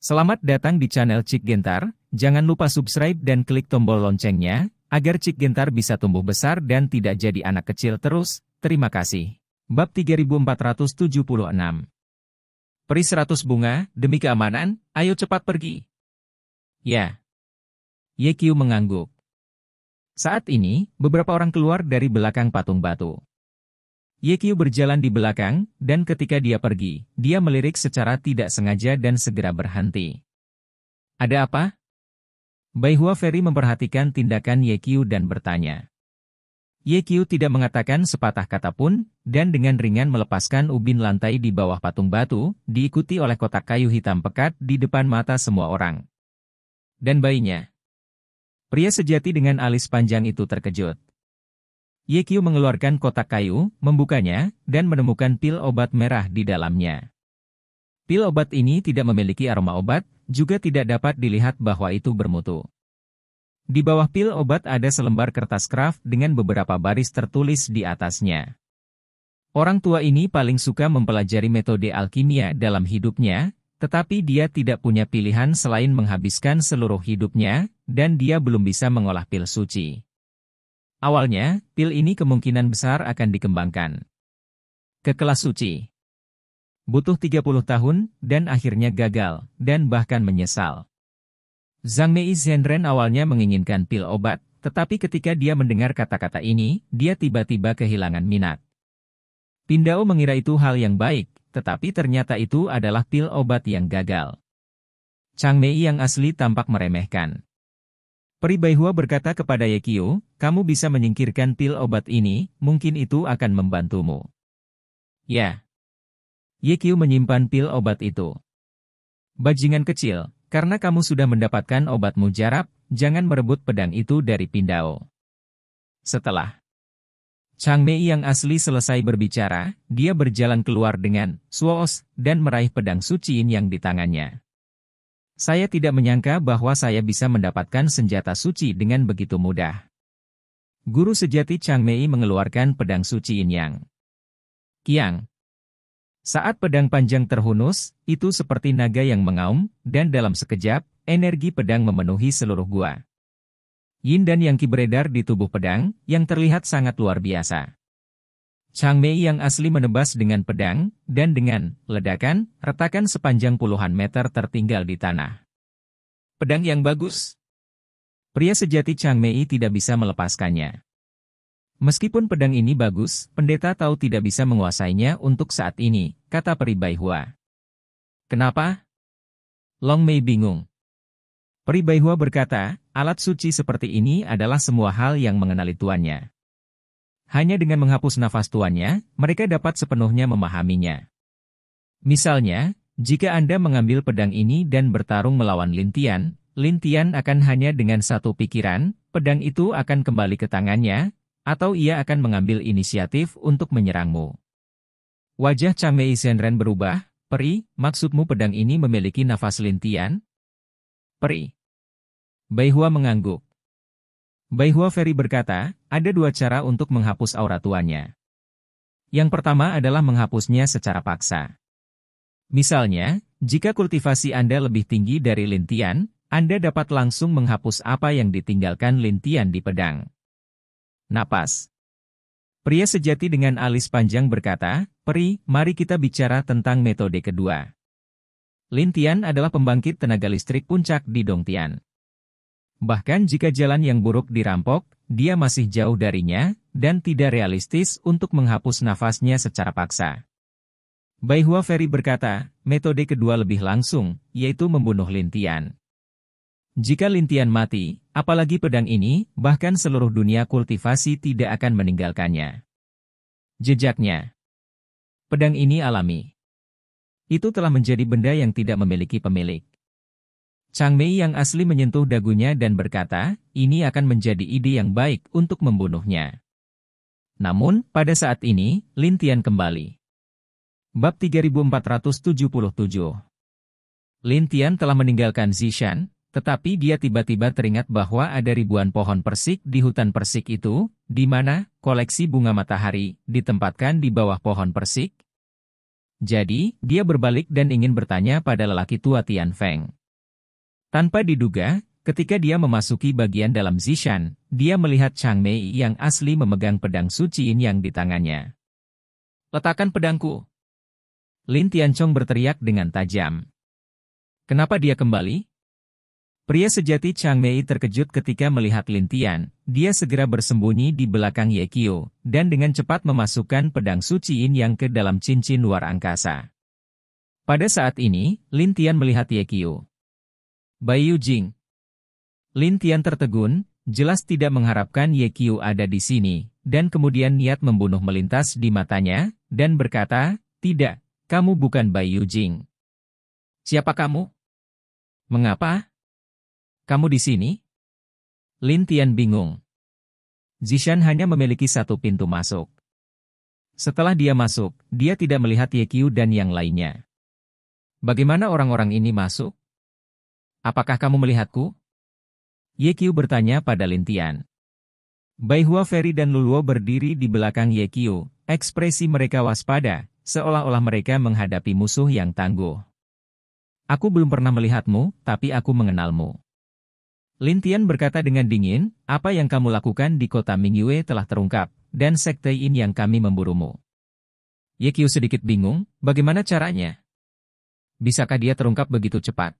Selamat datang di channel Cik Gentar, jangan lupa subscribe dan klik tombol loncengnya, agar Cik Gentar bisa tumbuh besar dan tidak jadi anak kecil terus, terima kasih. Bab 3476 Peri 100 bunga, demi keamanan, ayo cepat pergi. Ya. Yekyu mengangguk. Saat ini, beberapa orang keluar dari belakang patung batu. Yekyu berjalan di belakang, dan ketika dia pergi, dia melirik secara tidak sengaja dan segera berhenti. Ada apa? Baihua Ferry memperhatikan tindakan Yekyu dan bertanya. Yekyu tidak mengatakan sepatah kata pun, dan dengan ringan melepaskan ubin lantai di bawah patung batu, diikuti oleh kotak kayu hitam pekat di depan mata semua orang. Dan bayinya. Pria sejati dengan alis panjang itu terkejut. Yekio mengeluarkan kotak kayu, membukanya, dan menemukan pil obat merah di dalamnya. Pil obat ini tidak memiliki aroma obat, juga tidak dapat dilihat bahwa itu bermutu. Di bawah pil obat ada selembar kertas kraft dengan beberapa baris tertulis di atasnya. Orang tua ini paling suka mempelajari metode alkimia dalam hidupnya, tetapi dia tidak punya pilihan selain menghabiskan seluruh hidupnya, dan dia belum bisa mengolah pil suci. Awalnya, pil ini kemungkinan besar akan dikembangkan ke kelas suci. Butuh 30 tahun, dan akhirnya gagal, dan bahkan menyesal. Zhang Mei Zhenren awalnya menginginkan pil obat, tetapi ketika dia mendengar kata-kata ini, dia tiba-tiba kehilangan minat. Pindao mengira itu hal yang baik, tetapi ternyata itu adalah pil obat yang gagal. Chang Mei yang asli tampak meremehkan. Peri Baihua berkata kepada Yekio, kamu bisa menyingkirkan pil obat ini, mungkin itu akan membantumu. Ya. Qiu menyimpan pil obat itu. Bajingan kecil, karena kamu sudah mendapatkan obat mujarab, jangan merebut pedang itu dari Pindao. Setelah Chang Mei yang asli selesai berbicara, dia berjalan keluar dengan suos dan meraih pedang suciin yang di tangannya. Saya tidak menyangka bahwa saya bisa mendapatkan senjata suci dengan begitu mudah. Guru sejati Chang Mei mengeluarkan pedang suci Yin Yang. Kiang. Saat pedang panjang terhunus, itu seperti naga yang mengaum, dan dalam sekejap, energi pedang memenuhi seluruh gua. Yin dan Yang Qi beredar di tubuh pedang, yang terlihat sangat luar biasa. Chang Mei yang asli menebas dengan pedang, dan dengan ledakan, retakan sepanjang puluhan meter tertinggal di tanah. Pedang yang bagus. Pria sejati Chang Mei tidak bisa melepaskannya. Meskipun pedang ini bagus, pendeta tahu tidak bisa menguasainya untuk saat ini, kata Peri Baihua. Kenapa? Long Mei bingung. Peri Baihua berkata, alat suci seperti ini adalah semua hal yang mengenali tuannya. Hanya dengan menghapus nafas tuannya, mereka dapat sepenuhnya memahaminya. Misalnya, jika Anda mengambil pedang ini dan bertarung melawan Lintian, Lintian akan hanya dengan satu pikiran, pedang itu akan kembali ke tangannya, atau ia akan mengambil inisiatif untuk menyerangmu. Wajah Chamei Zenren berubah, Peri, maksudmu pedang ini memiliki nafas Lintian? Peri. Hua mengangguk. Hua Ferry berkata, ada dua cara untuk menghapus aura tuannya. Yang pertama adalah menghapusnya secara paksa. Misalnya, jika kultivasi Anda lebih tinggi dari Lintian, anda dapat langsung menghapus apa yang ditinggalkan Lintian di pedang. Napas Pria sejati dengan alis panjang berkata, Peri, mari kita bicara tentang metode kedua. Lintian adalah pembangkit tenaga listrik puncak di Dongtian. Bahkan jika jalan yang buruk dirampok, dia masih jauh darinya, dan tidak realistis untuk menghapus nafasnya secara paksa. Baihua Ferry berkata, metode kedua lebih langsung, yaitu membunuh Lintian. Jika Lintian mati, apalagi pedang ini, bahkan seluruh dunia kultivasi tidak akan meninggalkannya. Jejaknya Pedang ini alami. Itu telah menjadi benda yang tidak memiliki pemilik. Chang Mei yang asli menyentuh dagunya dan berkata, ini akan menjadi ide yang baik untuk membunuhnya. Namun, pada saat ini, Lintian kembali. Bab 3477 Lintian telah meninggalkan Zishan, tetapi dia tiba-tiba teringat bahwa ada ribuan pohon persik di hutan persik itu, di mana koleksi bunga matahari ditempatkan di bawah pohon persik. Jadi, dia berbalik dan ingin bertanya pada lelaki tua Tian Feng. Tanpa diduga, ketika dia memasuki bagian dalam Zishan, dia melihat Chang Mei yang asli memegang pedang suci ini yang di tangannya. Letakkan pedangku. Lin Tianchong berteriak dengan tajam. Kenapa dia kembali? Pria sejati Chang Mei terkejut ketika melihat Lin Tian, dia segera bersembunyi di belakang Ye Qiu, dan dengan cepat memasukkan pedang suci In yang ke dalam cincin luar angkasa. Pada saat ini, Lin Tian melihat Ye Qiu. Bai Jing. Lin Tian tertegun, jelas tidak mengharapkan Ye Qiu ada di sini, dan kemudian niat membunuh melintas di matanya, dan berkata, tidak, kamu bukan Bai Jing. Siapa kamu? Mengapa? Kamu di sini? Lin Tian bingung. Zishan hanya memiliki satu pintu masuk. Setelah dia masuk, dia tidak melihat Ye Qiu dan yang lainnya. Bagaimana orang-orang ini masuk? Apakah kamu melihatku? Ye Qiu bertanya pada Lin Tian. Bai Hua Ferry dan Luluo berdiri di belakang Ye Qiu, ekspresi mereka waspada, seolah-olah mereka menghadapi musuh yang tangguh. Aku belum pernah melihatmu, tapi aku mengenalmu. Lintian berkata dengan dingin, apa yang kamu lakukan di kota Mingyue telah terungkap, dan sekte Yin yang kami memburumu. Ye Qiu sedikit bingung, bagaimana caranya? Bisakah dia terungkap begitu cepat?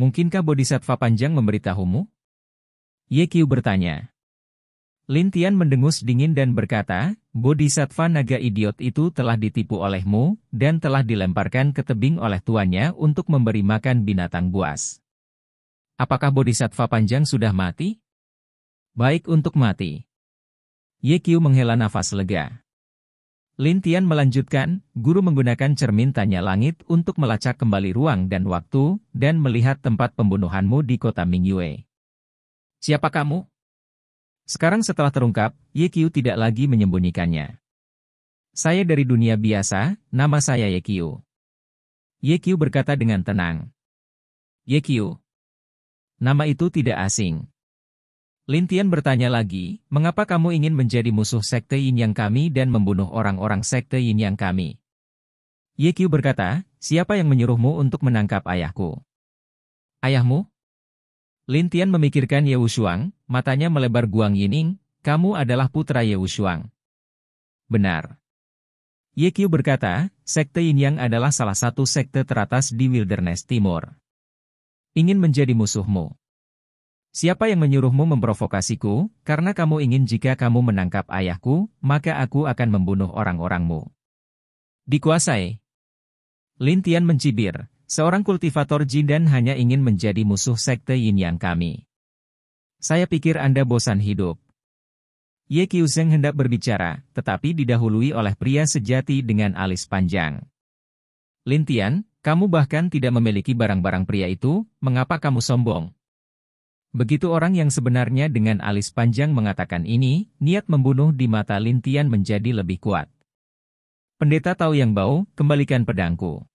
Mungkinkah Bodhisattva panjang memberitahumu? Ye Qiu bertanya. Lintian mendengus dingin dan berkata, Bodhisattva naga idiot itu telah ditipu olehmu, dan telah dilemparkan ke tebing oleh tuannya untuk memberi makan binatang buas. Apakah bodhisattva panjang sudah mati? Baik untuk mati. Ye Qiu menghela nafas lega. Lintian melanjutkan, guru menggunakan cermin tanya langit untuk melacak kembali ruang dan waktu, dan melihat tempat pembunuhanmu di kota Mingyue. Siapa kamu? Sekarang setelah terungkap, Ye Qiu tidak lagi menyembunyikannya. Saya dari dunia biasa, nama saya Ye Qiu. Ye Qiu berkata dengan tenang. Ye Qiu, nama itu tidak asing. Lintian bertanya lagi, mengapa kamu ingin menjadi musuh sekte Yin Yang kami dan membunuh orang-orang sekte Yin Yang kami? Ye Qiu berkata, siapa yang menyuruhmu untuk menangkap ayahku? Ayahmu? Lintian memikirkan Ye Wushuang, matanya melebar guang Yining, kamu adalah putra Ye Wushuang. Benar. Ye Qiu berkata, sekte Yin Yang adalah salah satu sekte teratas di Wilderness Timur ingin menjadi musuhmu. Siapa yang menyuruhmu memprovokasiku, karena kamu ingin jika kamu menangkap ayahku, maka aku akan membunuh orang-orangmu. Dikuasai. Lin Tian mencibir, seorang kultivator jin dan hanya ingin menjadi musuh sekte yin yang kami. Saya pikir Anda bosan hidup. Ye Qiuzheng hendak berbicara, tetapi didahului oleh pria sejati dengan alis panjang. Lintian, kamu bahkan tidak memiliki barang-barang pria itu, mengapa kamu sombong? Begitu orang yang sebenarnya dengan alis panjang mengatakan ini, niat membunuh di mata Lintian menjadi lebih kuat. Pendeta tahu yang bau, kembalikan pedangku.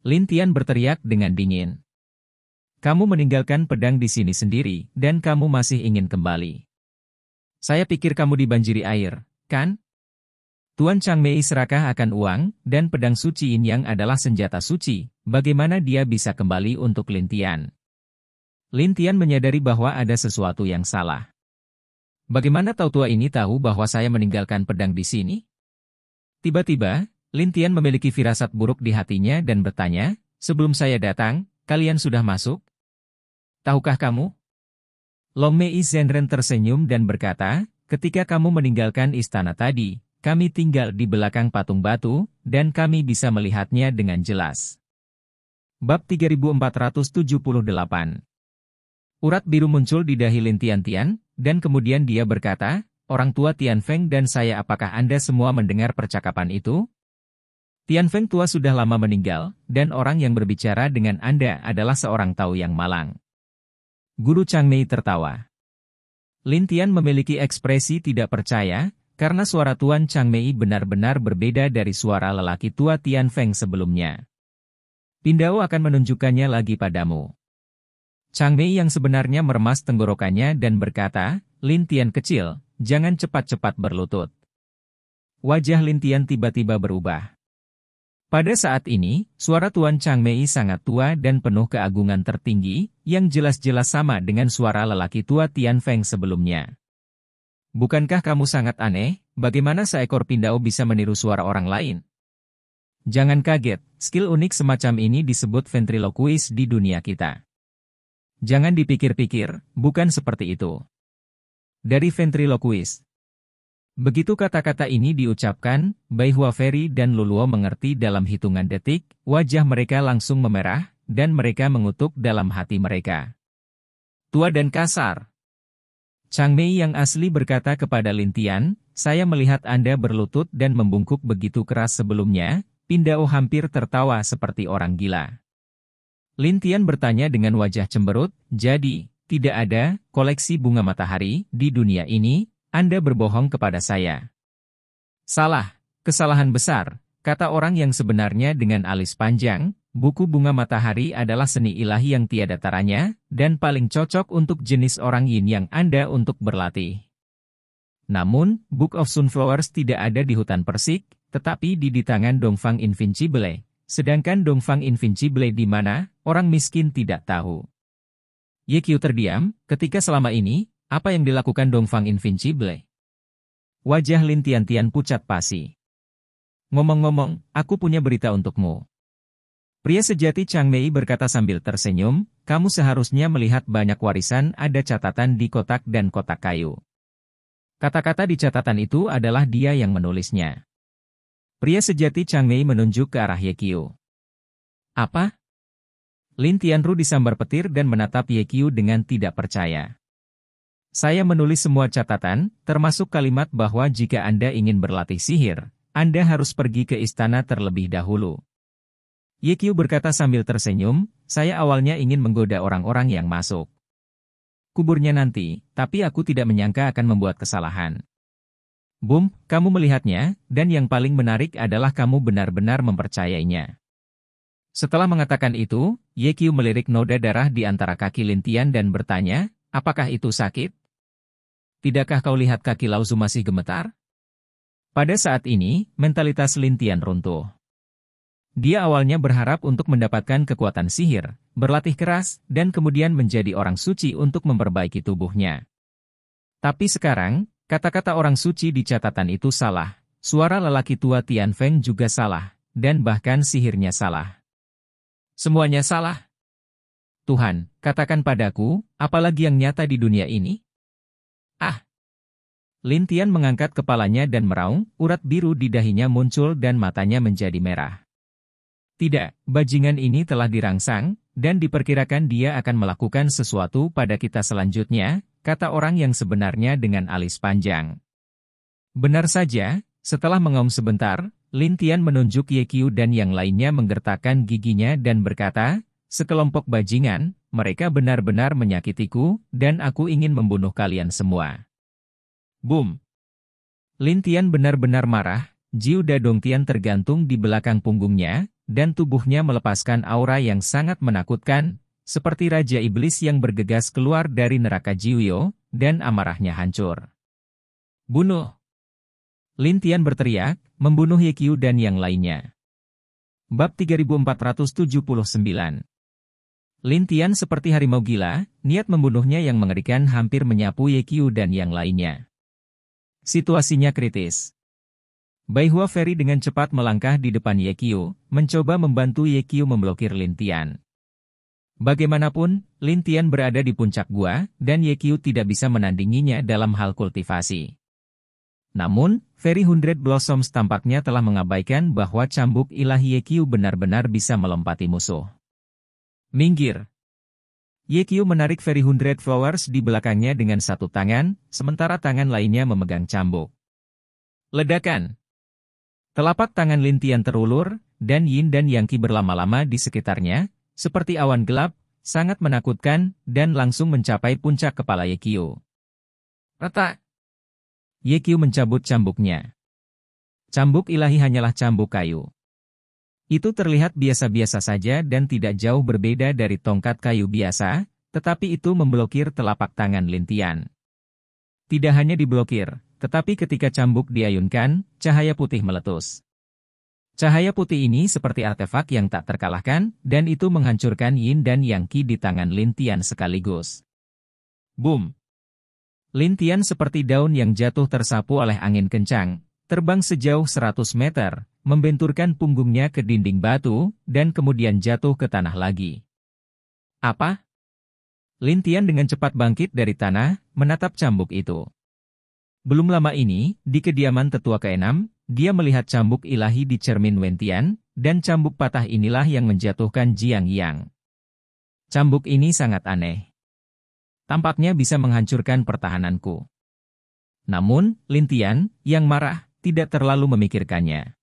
Lintian berteriak dengan dingin. Kamu meninggalkan pedang di sini sendiri, dan kamu masih ingin kembali. Saya pikir kamu dibanjiri air, kan? Tuan Chang Mei serakah akan uang, dan pedang suci Yin Yang adalah senjata suci, bagaimana dia bisa kembali untuk Lintian? Lintian menyadari bahwa ada sesuatu yang salah. Bagaimana tahu tua ini tahu bahwa saya meninggalkan pedang di sini? Tiba-tiba, Lintian memiliki firasat buruk di hatinya dan bertanya, sebelum saya datang, kalian sudah masuk? Tahukah kamu? Long Mei Zhenren tersenyum dan berkata, ketika kamu meninggalkan istana tadi, kami tinggal di belakang patung batu, dan kami bisa melihatnya dengan jelas. Bab 3478 Urat biru muncul di dahi Lin Tian-Tian, dan kemudian dia berkata, Orang tua Tian Feng dan saya apakah Anda semua mendengar percakapan itu? Tian Feng tua sudah lama meninggal, dan orang yang berbicara dengan Anda adalah seorang tahu yang malang. Guru Chang Mei tertawa. Lin Tian memiliki ekspresi tidak percaya, karena suara Tuan Chang Mei benar-benar berbeda dari suara lelaki tua Tian Feng sebelumnya. Pindao akan menunjukkannya lagi padamu. Chang Mei yang sebenarnya meremas tenggorokannya dan berkata, Lin Tian kecil, jangan cepat-cepat berlutut. Wajah Lin Tian tiba-tiba berubah. Pada saat ini, suara Tuan Chang Mei sangat tua dan penuh keagungan tertinggi, yang jelas-jelas sama dengan suara lelaki tua Tian Feng sebelumnya. Bukankah kamu sangat aneh? Bagaimana seekor pindao bisa meniru suara orang lain? Jangan kaget, skill unik semacam ini disebut ventriloquist di dunia kita. Jangan dipikir-pikir, bukan seperti itu. Dari ventriloquist. Begitu kata-kata ini diucapkan, Bai Huaferi dan Luluo mengerti dalam hitungan detik, wajah mereka langsung memerah, dan mereka mengutuk dalam hati mereka. Tua dan kasar. Chang Mei yang asli berkata kepada Lin Tian, saya melihat Anda berlutut dan membungkuk begitu keras sebelumnya, Pindao hampir tertawa seperti orang gila. Lin Tian bertanya dengan wajah cemberut, jadi, tidak ada koleksi bunga matahari di dunia ini, Anda berbohong kepada saya. Salah, kesalahan besar, kata orang yang sebenarnya dengan alis panjang, Buku Bunga Matahari adalah seni ilahi yang tiada taranya, dan paling cocok untuk jenis orang yin yang Anda untuk berlatih. Namun, Book of Sunflowers tidak ada di hutan Persik, tetapi di di tangan Dongfang Invincible, sedangkan Dongfang Invincible di mana, orang miskin tidak tahu. Ye terdiam, ketika selama ini, apa yang dilakukan Dongfang Invincible? Wajah Lin Tian Tian pucat pasi. Ngomong-ngomong, aku punya berita untukmu. Pria sejati Chang Mei berkata sambil tersenyum, kamu seharusnya melihat banyak warisan ada catatan di kotak dan kotak kayu. Kata-kata di catatan itu adalah dia yang menulisnya. Pria sejati Chang Mei menunjuk ke arah Ye Kiu. Apa? Lin Tianru disambar petir dan menatap Ye Kiu dengan tidak percaya. Saya menulis semua catatan, termasuk kalimat bahwa jika Anda ingin berlatih sihir, Anda harus pergi ke istana terlebih dahulu. Yekyu berkata sambil tersenyum, saya awalnya ingin menggoda orang-orang yang masuk. Kuburnya nanti, tapi aku tidak menyangka akan membuat kesalahan. Bum, kamu melihatnya, dan yang paling menarik adalah kamu benar-benar mempercayainya. Setelah mengatakan itu, Yekyu melirik noda darah di antara kaki Lintian dan bertanya, apakah itu sakit? Tidakkah kau lihat kaki Lauzu masih gemetar? Pada saat ini, mentalitas Lintian runtuh. Dia awalnya berharap untuk mendapatkan kekuatan sihir, berlatih keras, dan kemudian menjadi orang suci untuk memperbaiki tubuhnya. Tapi sekarang, kata-kata orang suci di catatan itu salah, suara lelaki tua Tian Feng juga salah, dan bahkan sihirnya salah. Semuanya salah. Tuhan, katakan padaku, apalagi yang nyata di dunia ini? Ah! Lin Tian mengangkat kepalanya dan meraung, urat biru di dahinya muncul dan matanya menjadi merah. Tidak, bajingan ini telah dirangsang, dan diperkirakan dia akan melakukan sesuatu pada kita selanjutnya, kata orang yang sebenarnya dengan alis panjang. Benar saja, setelah mengaum sebentar, Lintian menunjuk Ye Yekyu dan yang lainnya menggertakkan giginya dan berkata, sekelompok bajingan, mereka benar-benar menyakitiku, dan aku ingin membunuh kalian semua. Boom! Lintian benar-benar marah, Jiu Tian tergantung di belakang punggungnya, dan tubuhnya melepaskan aura yang sangat menakutkan, seperti Raja Iblis yang bergegas keluar dari neraka Jiuyo dan amarahnya hancur. Bunuh! Lintian berteriak, membunuh Yekyu dan yang lainnya. Bab 3479 Lintian seperti harimau gila, niat membunuhnya yang mengerikan hampir menyapu Yekyu dan yang lainnya. Situasinya kritis. Bai Hua Ferry dengan cepat melangkah di depan Ye mencoba membantu Ye memblokir lintian. Bagaimanapun, lintian berada di puncak gua, dan Ye tidak bisa menandinginya dalam hal kultivasi. Namun, Ferry Hundred Blossoms tampaknya telah mengabaikan bahwa cambuk ilahi Ye benar-benar bisa melompati musuh. Minggir! Ye menarik Ferry Hundred Flowers di belakangnya dengan satu tangan, sementara tangan lainnya memegang cambuk. Ledakan! Telapak tangan Lintian terulur, dan Yin dan Yangki berlama-lama di sekitarnya, seperti awan gelap, sangat menakutkan, dan langsung mencapai puncak kepala Yekio. Retak! Yekio mencabut cambuknya. Cambuk ilahi hanyalah cambuk kayu. Itu terlihat biasa-biasa saja dan tidak jauh berbeda dari tongkat kayu biasa, tetapi itu memblokir telapak tangan Lintian. Tidak hanya diblokir, tetapi ketika cambuk diayunkan, cahaya putih meletus. Cahaya putih ini seperti artefak yang tak terkalahkan, dan itu menghancurkan Yin dan Yang Qi di tangan Lintian sekaligus. Boom! Lintian seperti daun yang jatuh tersapu oleh angin kencang, terbang sejauh 100 meter, membenturkan punggungnya ke dinding batu, dan kemudian jatuh ke tanah lagi. Apa? Lintian dengan cepat bangkit dari tanah, menatap cambuk itu. Belum lama ini, di kediaman tetua keenam, dia melihat cambuk ilahi di cermin Wentian, dan cambuk patah inilah yang menjatuhkan Jiang Yang. Cambuk ini sangat aneh. Tampaknya bisa menghancurkan pertahananku. Namun, Lintian, yang marah, tidak terlalu memikirkannya.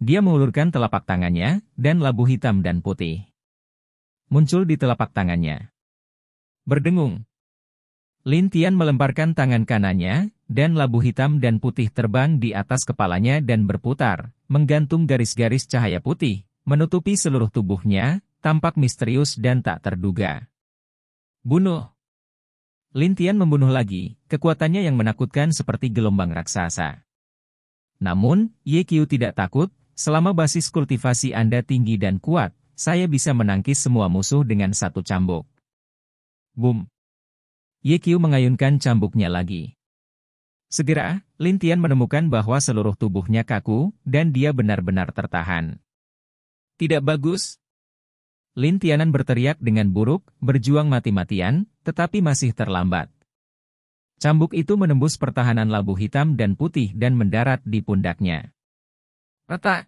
Dia mengulurkan telapak tangannya, dan labu hitam dan putih. Muncul di telapak tangannya. Berdengung, Lin Tian melemparkan tangan kanannya, dan labu hitam dan putih terbang di atas kepalanya dan berputar, menggantung garis-garis cahaya putih, menutupi seluruh tubuhnya, tampak misterius dan tak terduga. Bunuh! Lin Tian membunuh lagi, kekuatannya yang menakutkan seperti gelombang raksasa. Namun, Ye Qiu tidak takut, selama basis kultivasi Anda tinggi dan kuat, saya bisa menangkis semua musuh dengan satu cambuk. Boom! Ye Qiu mengayunkan cambuknya lagi. Segera, Lin Tian menemukan bahwa seluruh tubuhnya kaku, dan dia benar-benar tertahan. Tidak bagus. Lin Tianan berteriak dengan buruk, berjuang mati-matian, tetapi masih terlambat. Cambuk itu menembus pertahanan labu hitam dan putih dan mendarat di pundaknya. Retak!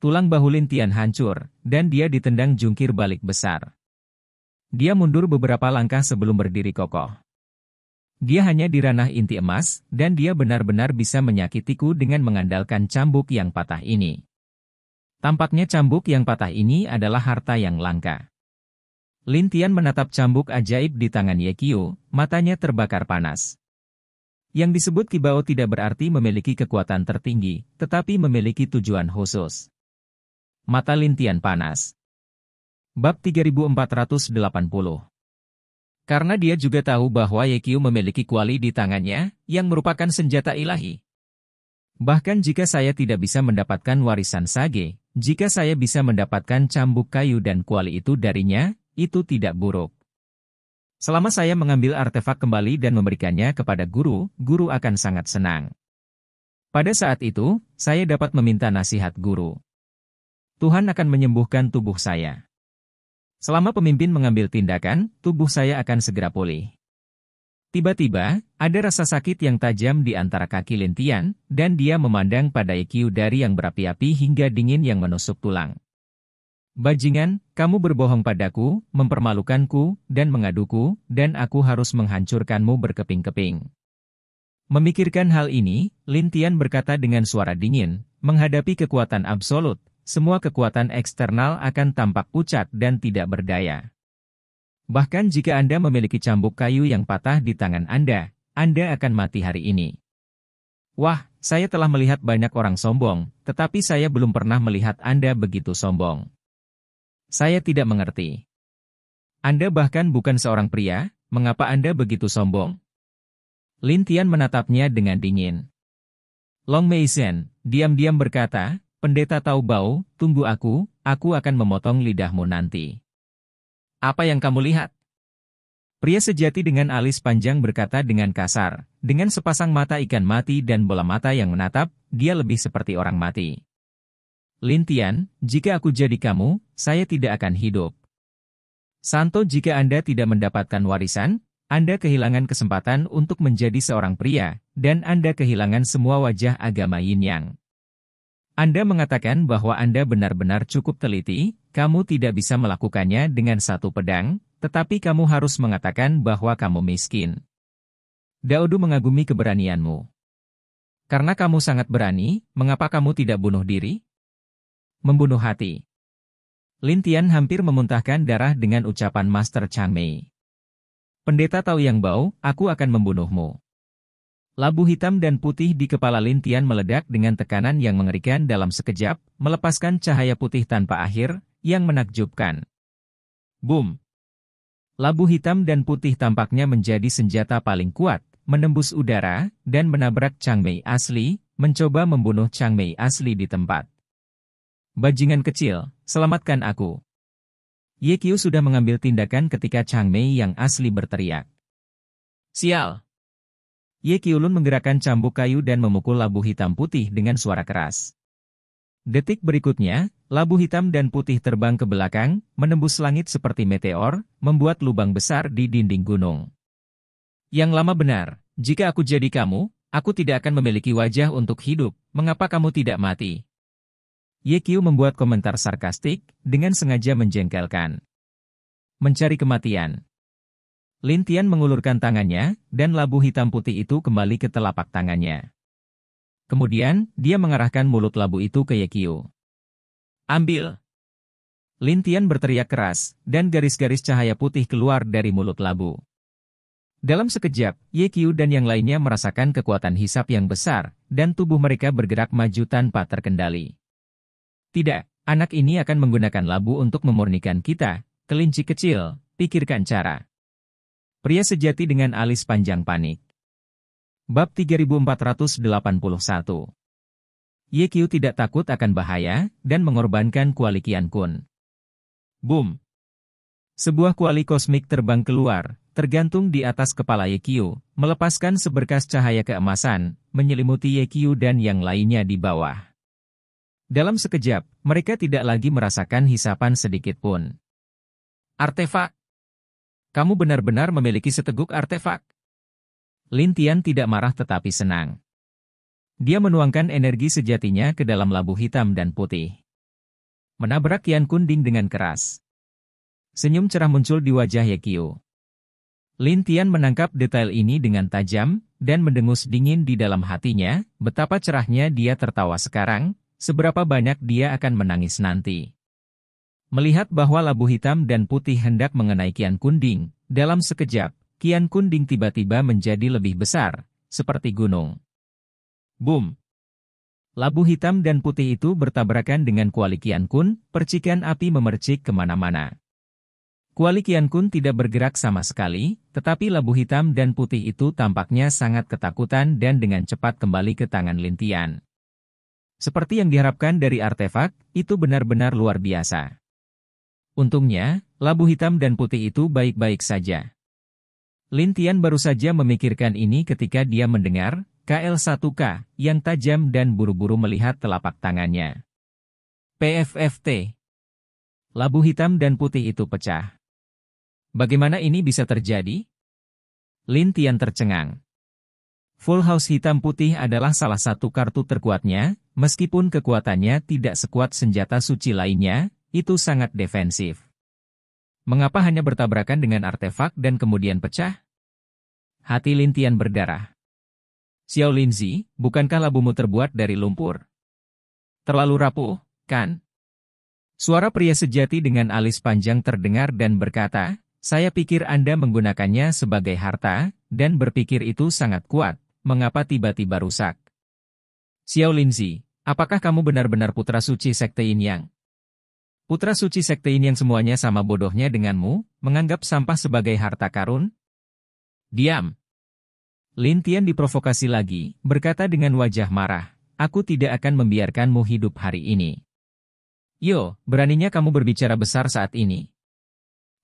Tulang bahu Lin Tian hancur, dan dia ditendang jungkir balik besar. Dia mundur beberapa langkah sebelum berdiri kokoh. Dia hanya di ranah inti emas, dan dia benar-benar bisa menyakitiku dengan mengandalkan cambuk yang patah ini. Tampaknya cambuk yang patah ini adalah harta yang langka. Lintian menatap cambuk ajaib di tangan Yekio, matanya terbakar panas. Yang disebut Kibao tidak berarti memiliki kekuatan tertinggi, tetapi memiliki tujuan khusus. Mata Lintian panas. Bab 3480 Karena dia juga tahu bahwa Yekyu memiliki kuali di tangannya, yang merupakan senjata ilahi. Bahkan jika saya tidak bisa mendapatkan warisan sage, jika saya bisa mendapatkan cambuk kayu dan kuali itu darinya, itu tidak buruk. Selama saya mengambil artefak kembali dan memberikannya kepada guru, guru akan sangat senang. Pada saat itu, saya dapat meminta nasihat guru. Tuhan akan menyembuhkan tubuh saya. Selama pemimpin mengambil tindakan, tubuh saya akan segera pulih. Tiba-tiba, ada rasa sakit yang tajam di antara kaki Lintian, dan dia memandang pada IQ dari yang berapi-api hingga dingin yang menusuk tulang. Bajingan, kamu berbohong padaku, mempermalukanku, dan mengaduku, dan aku harus menghancurkanmu berkeping-keping. Memikirkan hal ini, Lintian berkata dengan suara dingin, menghadapi kekuatan absolut, semua kekuatan eksternal akan tampak pucat dan tidak berdaya. Bahkan jika Anda memiliki cambuk kayu yang patah di tangan Anda, Anda akan mati hari ini. Wah, saya telah melihat banyak orang sombong, tetapi saya belum pernah melihat Anda begitu sombong. Saya tidak mengerti. Anda bahkan bukan seorang pria, mengapa Anda begitu sombong? Lintian menatapnya dengan dingin. Long Mei diam-diam berkata, Pendeta Taubao, tunggu aku, aku akan memotong lidahmu nanti. Apa yang kamu lihat? Pria sejati dengan alis panjang berkata dengan kasar, dengan sepasang mata ikan mati dan bola mata yang menatap, dia lebih seperti orang mati. Lintian, jika aku jadi kamu, saya tidak akan hidup. Santo jika Anda tidak mendapatkan warisan, Anda kehilangan kesempatan untuk menjadi seorang pria, dan Anda kehilangan semua wajah agama yin yang. Anda mengatakan bahwa Anda benar-benar cukup teliti, kamu tidak bisa melakukannya dengan satu pedang, tetapi kamu harus mengatakan bahwa kamu miskin. Daudu mengagumi keberanianmu. Karena kamu sangat berani, mengapa kamu tidak bunuh diri? Membunuh hati. Lintian hampir memuntahkan darah dengan ucapan Master Chang Mei. Pendeta tahu Yang Bau, aku akan membunuhmu. Labu hitam dan putih di kepala Lintian meledak dengan tekanan yang mengerikan dalam sekejap, melepaskan cahaya putih tanpa akhir, yang menakjubkan. Boom! Labu hitam dan putih tampaknya menjadi senjata paling kuat, menembus udara, dan menabrak Chang Mei asli, mencoba membunuh Chang Mei asli di tempat. Bajingan kecil, selamatkan aku. Ye Qiu sudah mengambil tindakan ketika Chang Mei yang asli berteriak. Sial, Ye Kiulun menggerakkan cambuk kayu dan memukul labu hitam putih dengan suara keras. Detik berikutnya, labu hitam dan putih terbang ke belakang, menembus langit seperti meteor, membuat lubang besar di dinding gunung. Yang lama benar, jika aku jadi kamu, aku tidak akan memiliki wajah untuk hidup, mengapa kamu tidak mati? Ye Qiu membuat komentar sarkastik, dengan sengaja menjengkelkan. Mencari kematian. Lintian mengulurkan tangannya, dan labu hitam putih itu kembali ke telapak tangannya. Kemudian, dia mengarahkan mulut labu itu ke Yekio. Ambil! Lintian berteriak keras, dan garis-garis cahaya putih keluar dari mulut labu. Dalam sekejap, Yekio dan yang lainnya merasakan kekuatan hisap yang besar, dan tubuh mereka bergerak maju tanpa terkendali. Tidak, anak ini akan menggunakan labu untuk memurnikan kita, kelinci kecil, pikirkan cara. Pria sejati dengan alis panjang panik. Bab 3481 Ye Qiu tidak takut akan bahaya dan mengorbankan kuali Kian Kun. Boom! Sebuah kuali kosmik terbang keluar, tergantung di atas kepala Ye Qiu, melepaskan seberkas cahaya keemasan, menyelimuti Ye Qiu dan yang lainnya di bawah. Dalam sekejap, mereka tidak lagi merasakan hisapan sedikit pun. Artefak kamu benar-benar memiliki seteguk artefak. Lin Tian tidak marah tetapi senang. Dia menuangkan energi sejatinya ke dalam labu hitam dan putih. Menabrak Yan Kunding dengan keras. Senyum cerah muncul di wajah Yekio. Lin Tian menangkap detail ini dengan tajam dan mendengus dingin di dalam hatinya, betapa cerahnya dia tertawa sekarang, seberapa banyak dia akan menangis nanti. Melihat bahwa labu hitam dan putih hendak mengenai Kian Kunding, dalam sekejap, Kian Kunding tiba-tiba menjadi lebih besar, seperti gunung. Boom! Labu hitam dan putih itu bertabrakan dengan kuali Kian Kun, percikan api memercik kemana-mana. Kuali Kian Kun tidak bergerak sama sekali, tetapi labu hitam dan putih itu tampaknya sangat ketakutan dan dengan cepat kembali ke tangan Lintian. Seperti yang diharapkan dari artefak, itu benar-benar luar biasa. Untungnya, labu hitam dan putih itu baik-baik saja. Lintian baru saja memikirkan ini ketika dia mendengar KL1K yang tajam dan buru-buru melihat telapak tangannya. PFFT Labu hitam dan putih itu pecah. Bagaimana ini bisa terjadi? Lintian tercengang. Full House hitam putih adalah salah satu kartu terkuatnya, meskipun kekuatannya tidak sekuat senjata suci lainnya, itu sangat defensif. Mengapa hanya bertabrakan dengan artefak dan kemudian pecah? Hati Lintian berdarah. Xiao Linzi, bukankah labumu terbuat dari lumpur? Terlalu rapuh, kan? Suara pria sejati dengan alis panjang terdengar dan berkata, saya pikir Anda menggunakannya sebagai harta, dan berpikir itu sangat kuat, mengapa tiba-tiba rusak? Xiao Linzi, apakah kamu benar-benar putra suci sekte Yin Yang? Putra suci sekte ini yang semuanya sama bodohnya denganmu, menganggap sampah sebagai harta karun? Diam. Lin Tian diprovokasi lagi, berkata dengan wajah marah, aku tidak akan membiarkanmu hidup hari ini. Yo, beraninya kamu berbicara besar saat ini.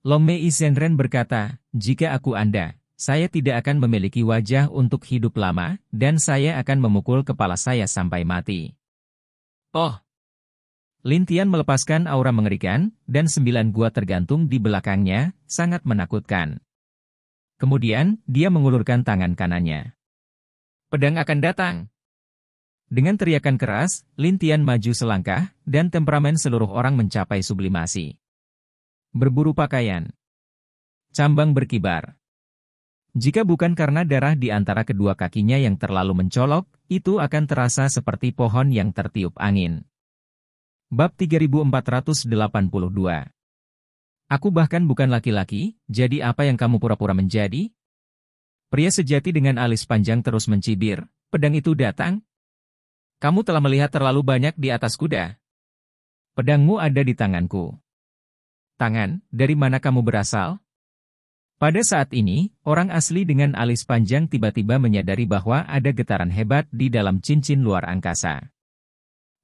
Long Mei Senren berkata, jika aku Anda, saya tidak akan memiliki wajah untuk hidup lama, dan saya akan memukul kepala saya sampai mati. Oh, Lintian melepaskan aura mengerikan, dan sembilan gua tergantung di belakangnya, sangat menakutkan. Kemudian, dia mengulurkan tangan kanannya. Pedang akan datang. Dengan teriakan keras, Lintian maju selangkah, dan temperamen seluruh orang mencapai sublimasi. Berburu pakaian. Cambang berkibar. Jika bukan karena darah di antara kedua kakinya yang terlalu mencolok, itu akan terasa seperti pohon yang tertiup angin. Bab 3482 Aku bahkan bukan laki-laki, jadi apa yang kamu pura-pura menjadi? Pria sejati dengan alis panjang terus mencibir, pedang itu datang. Kamu telah melihat terlalu banyak di atas kuda. Pedangmu ada di tanganku. Tangan, dari mana kamu berasal? Pada saat ini, orang asli dengan alis panjang tiba-tiba menyadari bahwa ada getaran hebat di dalam cincin luar angkasa.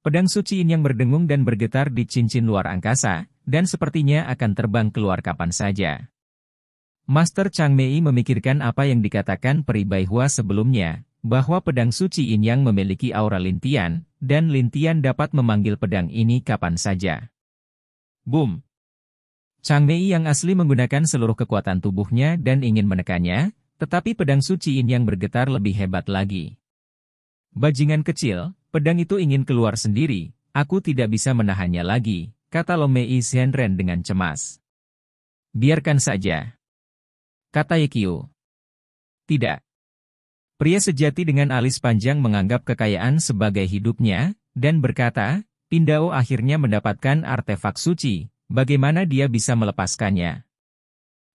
Pedang suci ini yang berdengung dan bergetar di cincin luar angkasa, dan sepertinya akan terbang keluar kapan saja. Master Chang Mei memikirkan apa yang dikatakan Peri Baihua sebelumnya, bahwa pedang suci ini Yang memiliki aura lintian, dan lintian dapat memanggil pedang ini kapan saja. Boom! Chang Mei yang asli menggunakan seluruh kekuatan tubuhnya dan ingin menekannya, tetapi pedang suci ini Yang bergetar lebih hebat lagi. Bajingan kecil, Pedang itu ingin keluar sendiri, aku tidak bisa menahannya lagi, kata Lomei Zhenren dengan cemas. Biarkan saja. Kata Yekio. Tidak. Pria sejati dengan alis panjang menganggap kekayaan sebagai hidupnya, dan berkata, Pindao akhirnya mendapatkan artefak suci, bagaimana dia bisa melepaskannya.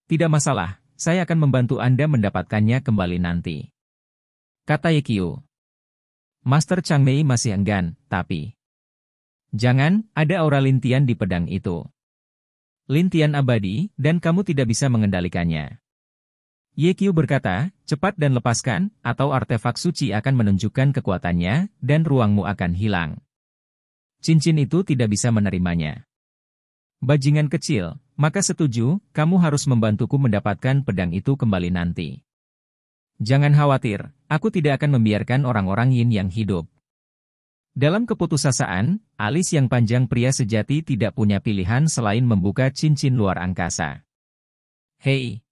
Tidak masalah, saya akan membantu Anda mendapatkannya kembali nanti. Kata Yekio. Master Chang Mei masih enggan, tapi... Jangan, ada aura lintian di pedang itu. Lintian abadi, dan kamu tidak bisa mengendalikannya. Ye Qiu berkata, cepat dan lepaskan, atau artefak suci akan menunjukkan kekuatannya, dan ruangmu akan hilang. Cincin itu tidak bisa menerimanya. Bajingan kecil, maka setuju, kamu harus membantuku mendapatkan pedang itu kembali nanti. Jangan khawatir, Aku tidak akan membiarkan orang-orang yin yang hidup. Dalam keputusasaan, alis yang panjang pria sejati tidak punya pilihan selain membuka cincin luar angkasa. Hei!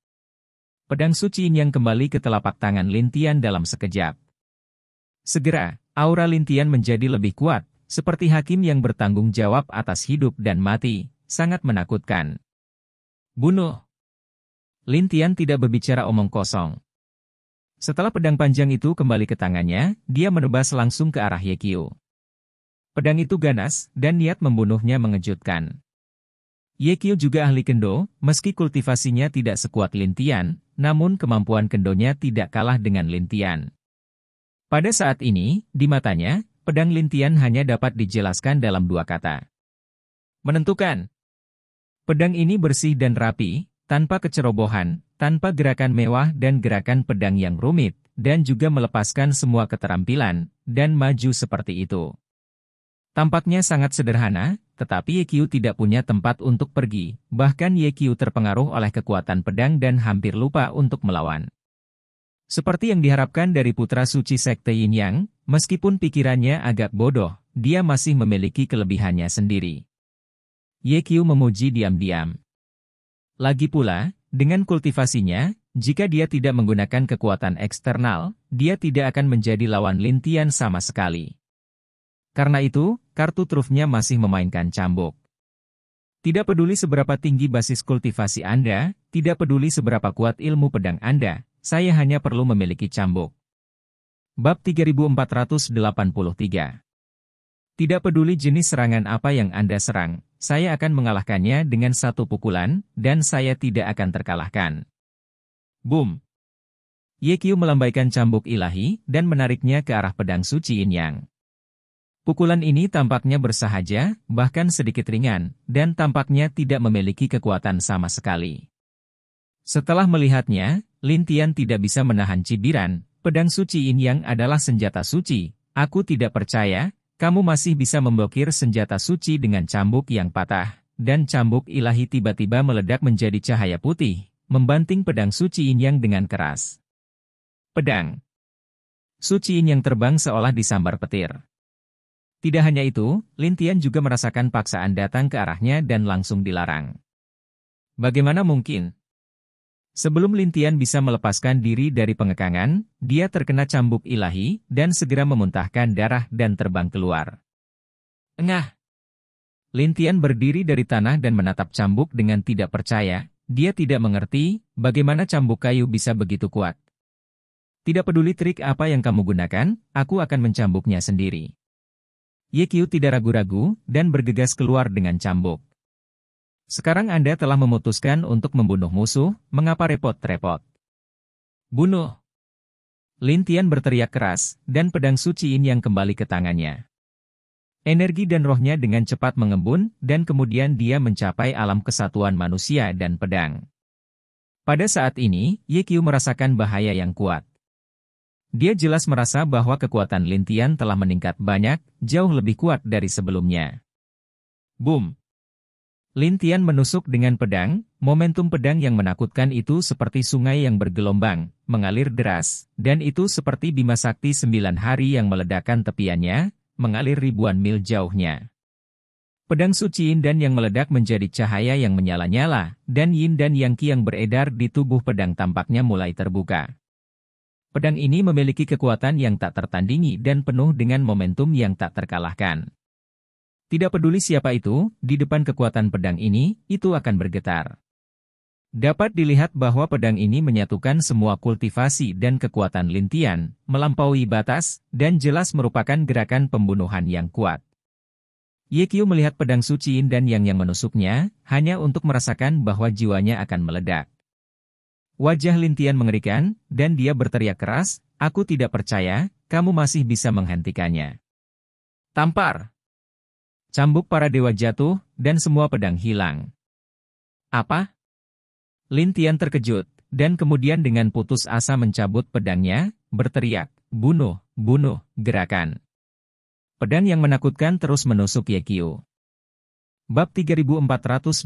Pedang suci yang kembali ke telapak tangan Lintian dalam sekejap. Segera, aura Lintian menjadi lebih kuat, seperti hakim yang bertanggung jawab atas hidup dan mati, sangat menakutkan. Bunuh! Lintian tidak berbicara omong kosong. Setelah pedang panjang itu kembali ke tangannya, dia menebas langsung ke arah Yekio. Pedang itu ganas, dan niat membunuhnya mengejutkan. Yekio juga ahli kendo, meski kultivasinya tidak sekuat Lintian, namun kemampuan kendonya tidak kalah dengan Lintian. Pada saat ini, di matanya, pedang Lintian hanya dapat dijelaskan dalam dua kata. Menentukan. Pedang ini bersih dan rapi, tanpa kecerobohan, tanpa gerakan mewah dan gerakan pedang yang rumit, dan juga melepaskan semua keterampilan, dan maju seperti itu. Tampaknya sangat sederhana, tetapi Yekyu tidak punya tempat untuk pergi, bahkan Yekyu terpengaruh oleh kekuatan pedang dan hampir lupa untuk melawan. Seperti yang diharapkan dari putra suci sekte Yin Yang, meskipun pikirannya agak bodoh, dia masih memiliki kelebihannya sendiri. Qiu memuji diam-diam. Lagi pula, dengan kultivasinya, jika dia tidak menggunakan kekuatan eksternal, dia tidak akan menjadi lawan lintian sama sekali. Karena itu, kartu trufnya masih memainkan cambuk. Tidak peduli seberapa tinggi basis kultivasi Anda, tidak peduli seberapa kuat ilmu pedang Anda, saya hanya perlu memiliki cambuk. Bab 3483 Tidak peduli jenis serangan apa yang Anda serang, saya akan mengalahkannya dengan satu pukulan, dan saya tidak akan terkalahkan. Boom! Ye Qiu melambaikan cambuk ilahi, dan menariknya ke arah pedang suci Yin Yang. Pukulan ini tampaknya bersahaja, bahkan sedikit ringan, dan tampaknya tidak memiliki kekuatan sama sekali. Setelah melihatnya, Lin Tian tidak bisa menahan cibiran, pedang suci Yin Yang adalah senjata suci, aku tidak percaya, kamu masih bisa memblokir senjata suci dengan cambuk yang patah, dan cambuk ilahi tiba-tiba meledak menjadi cahaya putih, membanting pedang suci Yang dengan keras. Pedang Suci Yang terbang seolah disambar petir. Tidak hanya itu, Lintian juga merasakan paksaan datang ke arahnya dan langsung dilarang. Bagaimana mungkin? Sebelum Lintian bisa melepaskan diri dari pengekangan, dia terkena cambuk ilahi dan segera memuntahkan darah dan terbang keluar. Engah! Lintian berdiri dari tanah dan menatap cambuk dengan tidak percaya, dia tidak mengerti bagaimana cambuk kayu bisa begitu kuat. Tidak peduli trik apa yang kamu gunakan, aku akan mencambuknya sendiri. Ye tidak ragu-ragu dan bergegas keluar dengan cambuk. Sekarang Anda telah memutuskan untuk membunuh musuh, mengapa repot-repot? Bunuh! Lintian berteriak keras, dan pedang suci ini yang kembali ke tangannya. Energi dan rohnya dengan cepat mengembun, dan kemudian dia mencapai alam kesatuan manusia dan pedang. Pada saat ini, Qiu merasakan bahaya yang kuat. Dia jelas merasa bahwa kekuatan Lintian telah meningkat banyak, jauh lebih kuat dari sebelumnya. Boom! Lin Tian menusuk dengan pedang, momentum pedang yang menakutkan itu seperti sungai yang bergelombang, mengalir deras, dan itu seperti bima sakti sembilan hari yang meledakkan tepiannya, mengalir ribuan mil jauhnya. Pedang suci Yin dan yang meledak menjadi cahaya yang menyala-nyala, dan Yin dan Yang Qi yang beredar di tubuh pedang tampaknya mulai terbuka. Pedang ini memiliki kekuatan yang tak tertandingi dan penuh dengan momentum yang tak terkalahkan. Tidak peduli siapa itu, di depan kekuatan pedang ini, itu akan bergetar. Dapat dilihat bahwa pedang ini menyatukan semua kultivasi dan kekuatan lintian, melampaui batas, dan jelas merupakan gerakan pembunuhan yang kuat. Yekyu melihat pedang suci dan Yang yang menusuknya, hanya untuk merasakan bahwa jiwanya akan meledak. Wajah Lintian mengerikan, dan dia berteriak keras, aku tidak percaya, kamu masih bisa menghentikannya. Tampar! Cambuk para dewa jatuh, dan semua pedang hilang. Apa? Lin Tian terkejut, dan kemudian dengan putus asa mencabut pedangnya, berteriak, bunuh, bunuh, gerakan. Pedang yang menakutkan terus menusuk Ye Qiu. Bab 3484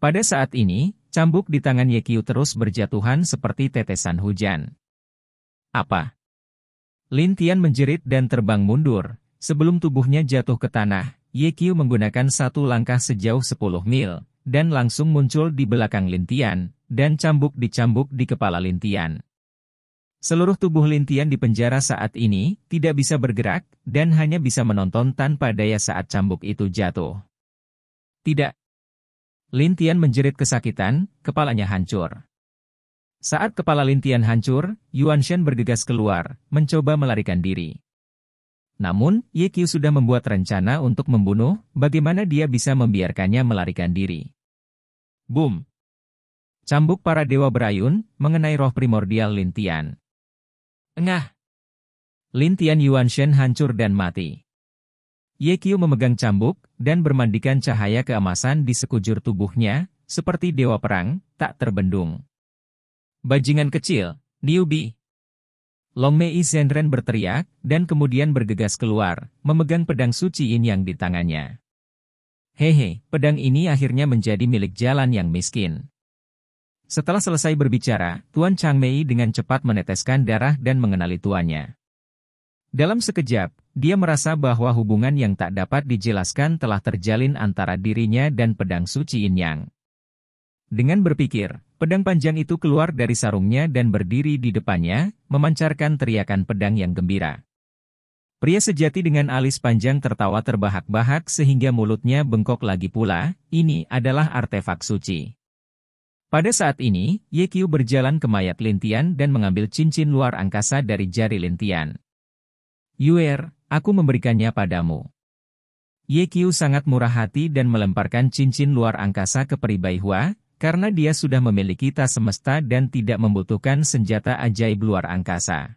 Pada saat ini, cambuk di tangan Ye terus berjatuhan seperti tetesan hujan. Apa? Lin Tian menjerit dan terbang mundur, Sebelum tubuhnya jatuh ke tanah, Ye Qiu menggunakan satu langkah sejauh 10 mil, dan langsung muncul di belakang Lintian, dan cambuk-dicambuk di kepala Lintian. Seluruh tubuh Lintian di penjara saat ini, tidak bisa bergerak, dan hanya bisa menonton tanpa daya saat cambuk itu jatuh. Tidak. Lintian menjerit kesakitan, kepalanya hancur. Saat kepala Lintian hancur, Yuan Shen bergegas keluar, mencoba melarikan diri. Namun, Ye Qiu sudah membuat rencana untuk membunuh, bagaimana dia bisa membiarkannya melarikan diri. Boom! Cambuk para dewa berayun, mengenai roh primordial Lintian. Engah! Lintian Yuan Shen hancur dan mati. Ye Qiu memegang cambuk, dan bermandikan cahaya keemasan di sekujur tubuhnya, seperti dewa perang, tak terbendung. Bajingan kecil, newbie. Long Mei Zhenren berteriak, dan kemudian bergegas keluar, memegang pedang suci Yin yang di tangannya. Hehe, pedang ini akhirnya menjadi milik jalan yang miskin. Setelah selesai berbicara, Tuan Chang Mei dengan cepat meneteskan darah dan mengenali tuannya. Dalam sekejap, dia merasa bahwa hubungan yang tak dapat dijelaskan telah terjalin antara dirinya dan pedang suci Yin Yang. Dengan berpikir, Pedang panjang itu keluar dari sarungnya dan berdiri di depannya, memancarkan teriakan pedang yang gembira. Pria sejati dengan alis panjang tertawa terbahak-bahak sehingga mulutnya bengkok lagi pula, ini adalah artefak suci. Pada saat ini, Ye Yekyu berjalan ke mayat Lintian dan mengambil cincin luar angkasa dari jari Lintian. Yuer, aku memberikannya padamu. Ye Yekyu sangat murah hati dan melemparkan cincin luar angkasa ke Peribai Hua, karena dia sudah memiliki tas semesta dan tidak membutuhkan senjata ajaib luar angkasa.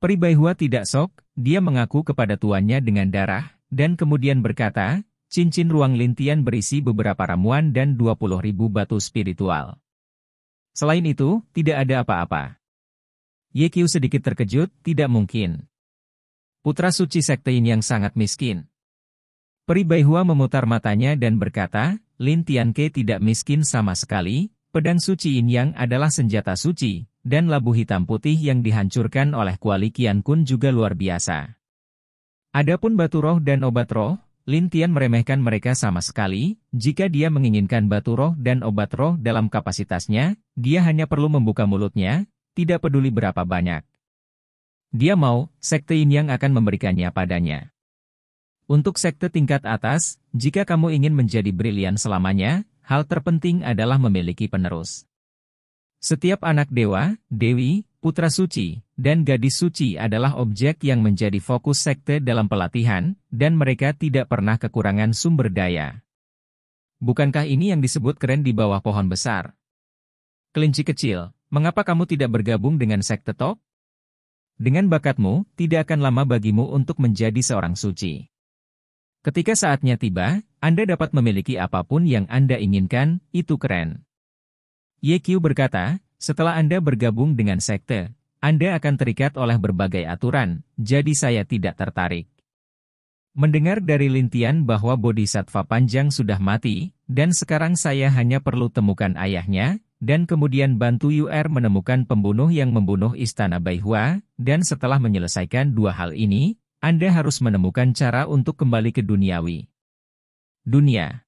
Peribaihua tidak sok, dia mengaku kepada tuannya dengan darah, dan kemudian berkata, cincin ruang lintian berisi beberapa ramuan dan 20 ribu batu spiritual. Selain itu, tidak ada apa-apa. Yekyu sedikit terkejut, tidak mungkin. Putra suci sekte Yin yang sangat miskin. Peribaihua memutar matanya dan berkata, Lin Tianke tidak miskin sama sekali, pedang suci Yin Yang adalah senjata suci, dan labu hitam putih yang dihancurkan oleh kuali Qian Kun juga luar biasa. Adapun batu roh dan obat roh, Lin Tian meremehkan mereka sama sekali, jika dia menginginkan batu roh dan obat roh dalam kapasitasnya, dia hanya perlu membuka mulutnya, tidak peduli berapa banyak. Dia mau, sekte Yin Yang akan memberikannya padanya. Untuk sekte tingkat atas, jika kamu ingin menjadi brilian selamanya, hal terpenting adalah memiliki penerus. Setiap anak dewa, dewi, putra suci, dan gadis suci adalah objek yang menjadi fokus sekte dalam pelatihan, dan mereka tidak pernah kekurangan sumber daya. Bukankah ini yang disebut keren di bawah pohon besar? Kelinci kecil, mengapa kamu tidak bergabung dengan sekte top? Dengan bakatmu, tidak akan lama bagimu untuk menjadi seorang suci. Ketika saatnya tiba, Anda dapat memiliki apapun yang Anda inginkan, itu keren. YQ berkata, setelah Anda bergabung dengan sekte, Anda akan terikat oleh berbagai aturan, jadi saya tidak tertarik. Mendengar dari Lintian bahwa Bodhisattva Panjang sudah mati, dan sekarang saya hanya perlu temukan ayahnya, dan kemudian bantu UR er menemukan pembunuh yang membunuh istana Baihua, dan setelah menyelesaikan dua hal ini, anda harus menemukan cara untuk kembali ke duniawi. Dunia.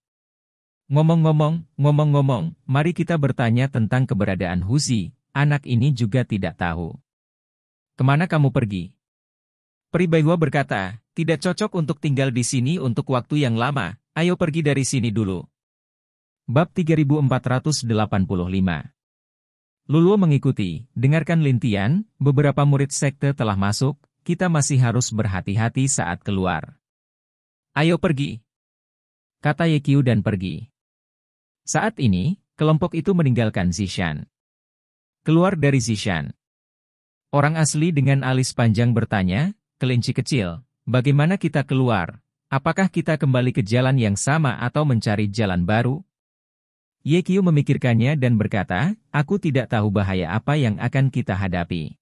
Ngomong-ngomong, ngomong-ngomong, mari kita bertanya tentang keberadaan Husi, anak ini juga tidak tahu. Kemana kamu pergi? Peribaiwa berkata, tidak cocok untuk tinggal di sini untuk waktu yang lama, ayo pergi dari sini dulu. Bab 3485 Lulu mengikuti, dengarkan lintian, beberapa murid sekte telah masuk, kita masih harus berhati-hati saat keluar. Ayo pergi. Kata Yekyu dan pergi. Saat ini, kelompok itu meninggalkan Zishan. Keluar dari Zishan. Orang asli dengan alis panjang bertanya, kelinci kecil, bagaimana kita keluar? Apakah kita kembali ke jalan yang sama atau mencari jalan baru? Yekyu memikirkannya dan berkata, aku tidak tahu bahaya apa yang akan kita hadapi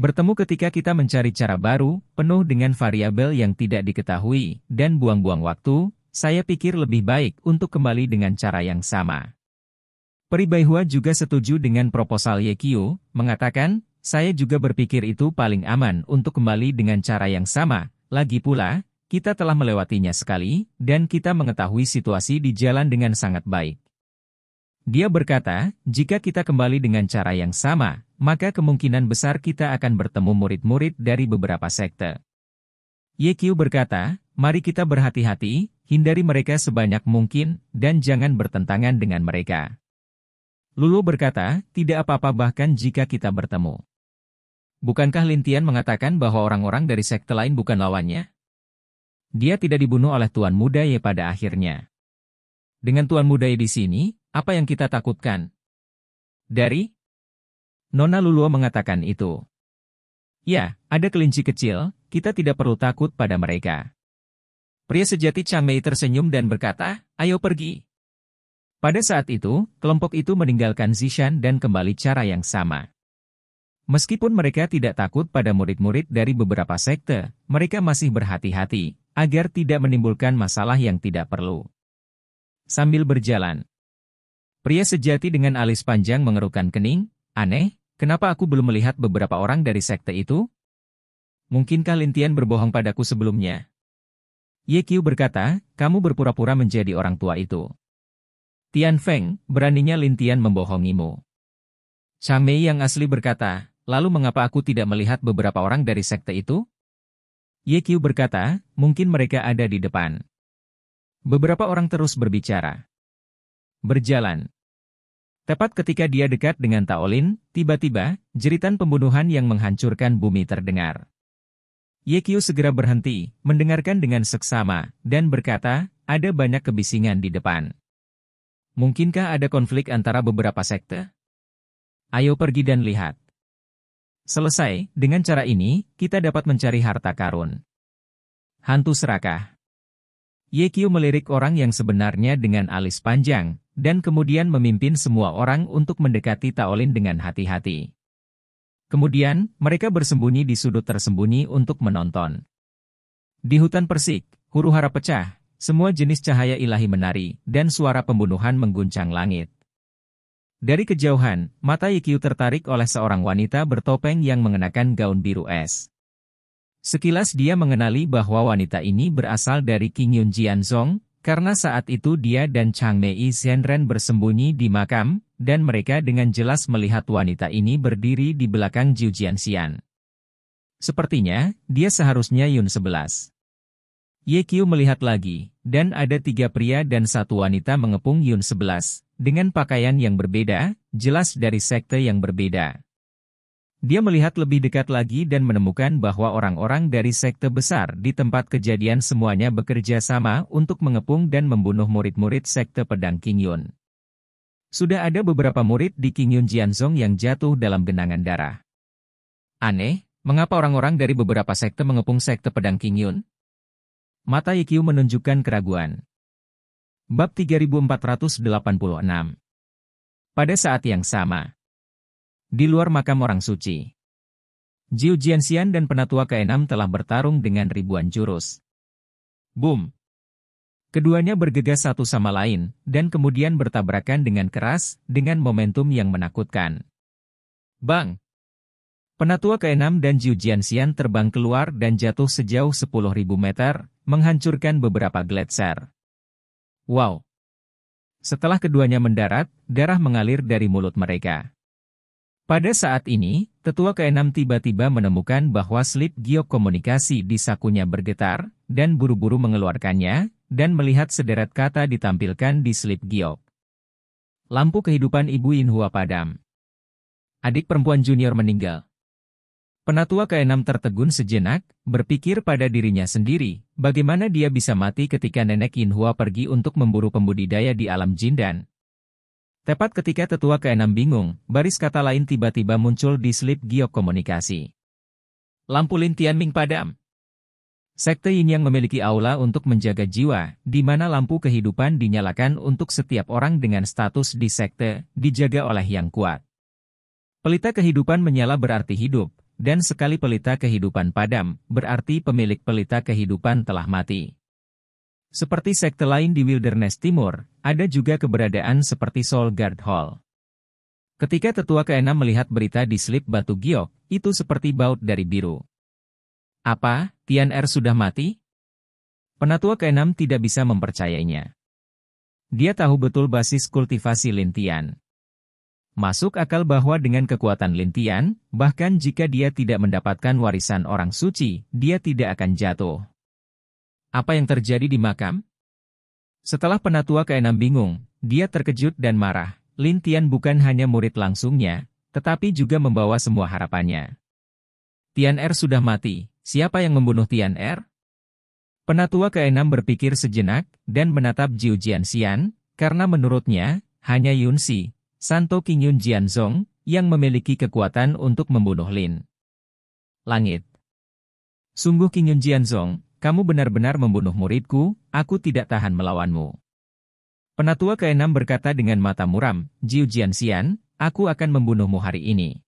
bertemu ketika kita mencari cara baru, penuh dengan variabel yang tidak diketahui, dan buang-buang waktu, saya pikir lebih baik untuk kembali dengan cara yang sama. Peribaihua juga setuju dengan proposal Yekio, mengatakan, saya juga berpikir itu paling aman untuk kembali dengan cara yang sama, lagi pula, kita telah melewatinya sekali, dan kita mengetahui situasi di jalan dengan sangat baik. Dia berkata, jika kita kembali dengan cara yang sama, maka kemungkinan besar kita akan bertemu murid-murid dari beberapa sekte. YQ berkata, mari kita berhati-hati, hindari mereka sebanyak mungkin, dan jangan bertentangan dengan mereka. Lulu berkata, tidak apa-apa bahkan jika kita bertemu. Bukankah Lintian mengatakan bahwa orang-orang dari sekte lain bukan lawannya? Dia tidak dibunuh oleh Tuan Muda Ye pada akhirnya. Dengan Tuan Muda Ye di sini, apa yang kita takutkan? Dari Nona Luluo mengatakan itu. Ya, ada kelinci kecil, kita tidak perlu takut pada mereka. Pria sejati Mei tersenyum dan berkata, ayo pergi. Pada saat itu, kelompok itu meninggalkan Zishan dan kembali cara yang sama. Meskipun mereka tidak takut pada murid-murid dari beberapa sekte, mereka masih berhati-hati, agar tidak menimbulkan masalah yang tidak perlu. Sambil berjalan, pria sejati dengan alis panjang mengerutkan kening, aneh, Kenapa aku belum melihat beberapa orang dari sekte itu? Mungkinkah Lintian berbohong padaku sebelumnya? Ye Qiu berkata, kamu berpura-pura menjadi orang tua itu. Tian Feng, beraninya Lintian membohongimu. Chang Mei yang asli berkata, lalu mengapa aku tidak melihat beberapa orang dari sekte itu? Ye Qiu berkata, mungkin mereka ada di depan. Beberapa orang terus berbicara. Berjalan. Tepat ketika dia dekat dengan Taolin, tiba-tiba, jeritan pembunuhan yang menghancurkan bumi terdengar. Yekyu segera berhenti, mendengarkan dengan seksama, dan berkata, ada banyak kebisingan di depan. Mungkinkah ada konflik antara beberapa sekte? Ayo pergi dan lihat. Selesai, dengan cara ini, kita dapat mencari harta karun. Hantu serakah. Yekyu melirik orang yang sebenarnya dengan alis panjang, dan kemudian memimpin semua orang untuk mendekati Taolin dengan hati-hati. Kemudian, mereka bersembunyi di sudut tersembunyi untuk menonton. Di hutan persik, huru hara pecah, semua jenis cahaya ilahi menari, dan suara pembunuhan mengguncang langit. Dari kejauhan, mata Yikyu tertarik oleh seorang wanita bertopeng yang mengenakan gaun biru es. Sekilas dia mengenali bahwa wanita ini berasal dari King Yun Jianzong, karena saat itu dia dan Chang Mei Zhenren bersembunyi di makam, dan mereka dengan jelas melihat wanita ini berdiri di belakang Jiu Jianxian. Sepertinya, dia seharusnya Yun 11. Ye Qiu melihat lagi, dan ada tiga pria dan satu wanita mengepung Yun 11, dengan pakaian yang berbeda, jelas dari sekte yang berbeda. Dia melihat lebih dekat lagi dan menemukan bahwa orang-orang dari sekte besar di tempat kejadian semuanya bekerja sama untuk mengepung dan membunuh murid-murid sekte pedang King Yun. Sudah ada beberapa murid di King Yun Jianzong yang jatuh dalam genangan darah. Aneh, mengapa orang-orang dari beberapa sekte mengepung sekte pedang King Yun? Mata Yikyu menunjukkan keraguan. Bab 3486 Pada saat yang sama, di luar makam orang suci. Jiu Jianxian dan penatua ke-6 telah bertarung dengan ribuan jurus. Boom! Keduanya bergegas satu sama lain, dan kemudian bertabrakan dengan keras, dengan momentum yang menakutkan. Bang! Penatua ke-6 dan Jiu Jianxian terbang keluar dan jatuh sejauh 10.000 meter, menghancurkan beberapa gletser. Wow! Setelah keduanya mendarat, darah mengalir dari mulut mereka. Pada saat ini, tetua K-6 tiba-tiba menemukan bahwa slip giok komunikasi di sakunya bergetar, dan buru-buru mengeluarkannya, dan melihat sederet kata ditampilkan di slip giok. Lampu kehidupan Ibu Inhua padam. Adik perempuan junior meninggal. Penatua K-6 tertegun sejenak, berpikir pada dirinya sendiri, bagaimana dia bisa mati ketika nenek Inhua pergi untuk memburu pembudidaya di alam jin dan Tepat ketika tetua ke-6 bingung, baris kata lain tiba-tiba muncul di slip giok komunikasi. Lampu lintian Ming padam. Sekte Yin yang memiliki aula untuk menjaga jiwa, di mana lampu kehidupan dinyalakan untuk setiap orang dengan status di sekte, dijaga oleh yang kuat. Pelita kehidupan menyala berarti hidup, dan sekali pelita kehidupan padam, berarti pemilik pelita kehidupan telah mati. Seperti sekte lain di Wilderness Timur, ada juga keberadaan seperti Soul Guard Hall. Ketika tetua keenam melihat berita di slip batu giok, itu seperti baut dari biru. Apa, Tian Er sudah mati? Penatua keenam tidak bisa mempercayainya. Dia tahu betul basis kultivasi Lintian. Masuk akal bahwa dengan kekuatan Lintian, bahkan jika dia tidak mendapatkan warisan orang suci, dia tidak akan jatuh. Apa yang terjadi di makam? Setelah penatua keenam bingung, dia terkejut dan marah. Lin Tian bukan hanya murid langsungnya, tetapi juga membawa semua harapannya. Tian Er sudah mati, siapa yang membunuh Tian Er? Penatua keenam berpikir sejenak dan menatap Jiu Xian, karena menurutnya, hanya Yun Si, Santo King Yun Jianzong, yang memiliki kekuatan untuk membunuh Lin. Langit Sungguh King Yun Jianzong, kamu benar-benar membunuh muridku, aku tidak tahan melawanmu. Penatua keenam berkata dengan mata muram, Jiu Xian, aku akan membunuhmu hari ini.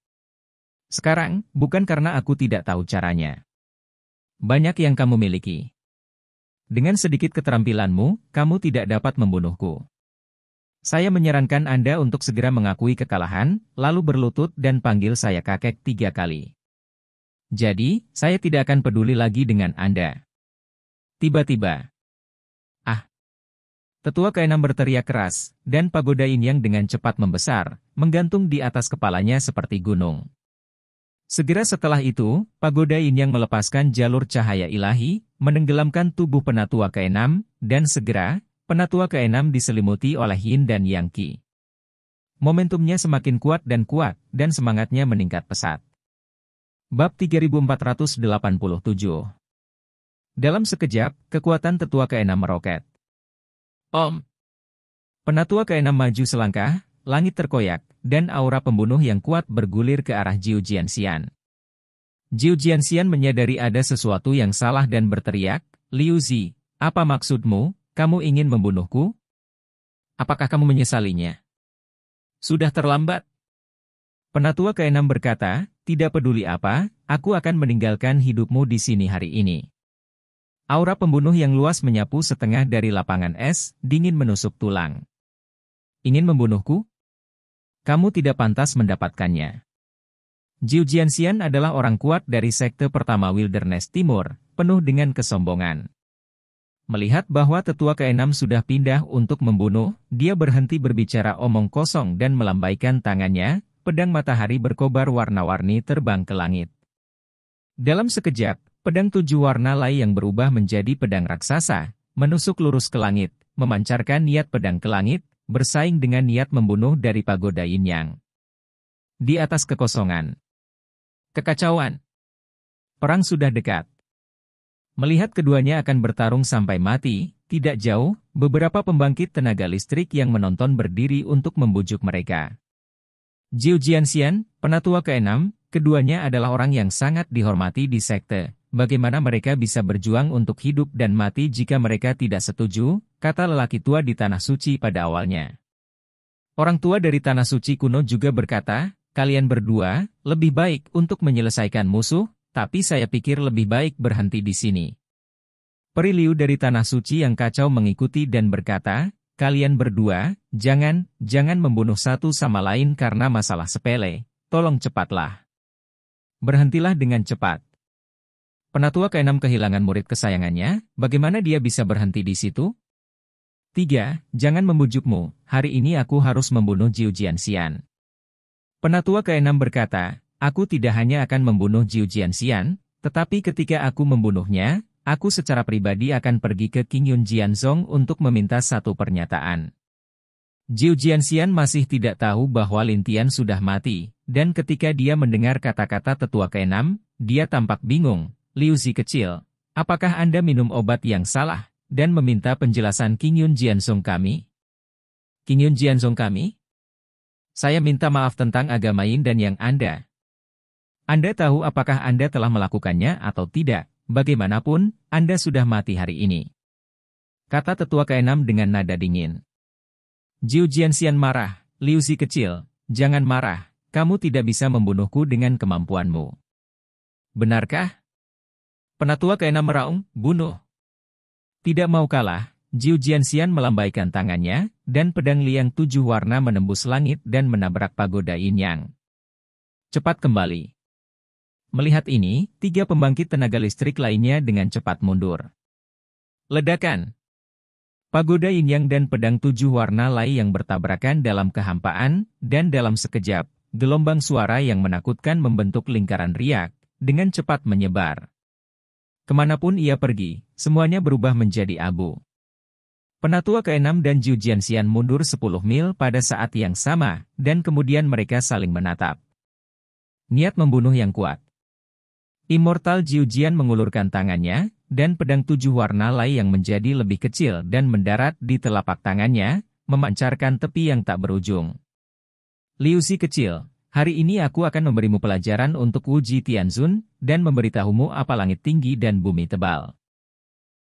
Sekarang, bukan karena aku tidak tahu caranya. Banyak yang kamu miliki. Dengan sedikit keterampilanmu, kamu tidak dapat membunuhku. Saya menyarankan Anda untuk segera mengakui kekalahan, lalu berlutut dan panggil saya kakek tiga kali. Jadi, saya tidak akan peduli lagi dengan Anda. Tiba-tiba. Ah. Tetua Kainam berteriak keras, dan pagoda Yin Yang dengan cepat membesar, menggantung di atas kepalanya seperti gunung. Segera setelah itu, pagoda Yin Yang melepaskan jalur cahaya ilahi, menenggelamkan tubuh penatua Kainam, dan segera, penatua Kainam diselimuti oleh Yin dan Yang Qi. Momentumnya semakin kuat dan kuat, dan semangatnya meningkat pesat. Bab 3487 dalam sekejap, kekuatan tetua keenam meroket. Om. Penatua keenam maju selangkah, langit terkoyak, dan aura pembunuh yang kuat bergulir ke arah Jiu Jianxian. Jiu Jianxian menyadari ada sesuatu yang salah dan berteriak, Liu Zi, apa maksudmu, kamu ingin membunuhku? Apakah kamu menyesalinya? Sudah terlambat. Penatua keenam berkata, tidak peduli apa, aku akan meninggalkan hidupmu di sini hari ini. Aura pembunuh yang luas menyapu setengah dari lapangan es, dingin menusuk tulang. Ingin membunuhku? Kamu tidak pantas mendapatkannya. Jiu Jianxian adalah orang kuat dari sekte pertama Wilderness Timur, penuh dengan kesombongan. Melihat bahwa tetua keenam sudah pindah untuk membunuh, dia berhenti berbicara omong kosong dan melambaikan tangannya, pedang matahari berkobar warna-warni terbang ke langit. Dalam sekejap, Pedang tujuh warna lain yang berubah menjadi pedang raksasa, menusuk lurus ke langit, memancarkan niat pedang ke langit, bersaing dengan niat membunuh dari pagoda Yin Yang. Di atas kekosongan. Kekacauan. Perang sudah dekat. Melihat keduanya akan bertarung sampai mati, tidak jauh, beberapa pembangkit tenaga listrik yang menonton berdiri untuk membujuk mereka. Jiu Jianxian, penatua keenam, keduanya adalah orang yang sangat dihormati di sekte, bagaimana mereka bisa berjuang untuk hidup dan mati jika mereka tidak setuju, kata lelaki tua di Tanah Suci pada awalnya. Orang tua dari Tanah Suci kuno juga berkata, kalian berdua, lebih baik untuk menyelesaikan musuh, tapi saya pikir lebih baik berhenti di sini. Peri dari Tanah Suci yang kacau mengikuti dan berkata, kalian berdua, jangan, jangan membunuh satu sama lain karena masalah sepele, tolong cepatlah. Berhentilah dengan cepat. Penatua keenam kehilangan murid kesayangannya, bagaimana dia bisa berhenti di situ? Tiga, Jangan membujukmu, hari ini aku harus membunuh Jiu Jianxian. Penatua keenam berkata, aku tidak hanya akan membunuh Jiu Jianxian, tetapi ketika aku membunuhnya, aku secara pribadi akan pergi ke King Yun Jianzong untuk meminta satu pernyataan. Jiu Jianxian masih tidak tahu bahwa Lintian sudah mati, dan ketika dia mendengar kata-kata tetua keenam, dia tampak bingung, Liu Liuzi kecil, apakah Anda minum obat yang salah dan meminta penjelasan King Kingyun Song kami? King Kingyun Jiansong kami? Saya minta maaf tentang agama Yin dan yang Anda. Anda tahu apakah Anda telah melakukannya atau tidak, bagaimanapun, Anda sudah mati hari ini. Kata tetua keenam dengan nada dingin. Jiu Jianxian marah, Liu Liuzi kecil, jangan marah, kamu tidak bisa membunuhku dengan kemampuanmu. Benarkah? Penatua Kaina meraung, bunuh. Tidak mau kalah, Jiu Jianxian melambaikan tangannya, dan pedang liang tujuh warna menembus langit dan menabrak pagoda Yin Yang. Cepat kembali. Melihat ini, tiga pembangkit tenaga listrik lainnya dengan cepat mundur. Ledakan. Pagoda Yin Yang dan pedang tujuh warna Lai yang bertabrakan dalam kehampaan, dan dalam sekejap, gelombang suara yang menakutkan membentuk lingkaran riak, dengan cepat menyebar. Kemanapun ia pergi, semuanya berubah menjadi abu. Penatua keenam dan Ju Jianxian mundur 10 mil pada saat yang sama, dan kemudian mereka saling menatap. Niat membunuh yang kuat. Immortal Jiujian Jian mengulurkan tangannya, dan pedang tujuh warna lai yang menjadi lebih kecil dan mendarat di telapak tangannya, memancarkan tepi yang tak berujung. Liu Si kecil, Hari ini aku akan memberimu pelajaran untuk Wuji Tianzun, dan memberitahumu apa langit tinggi dan bumi tebal.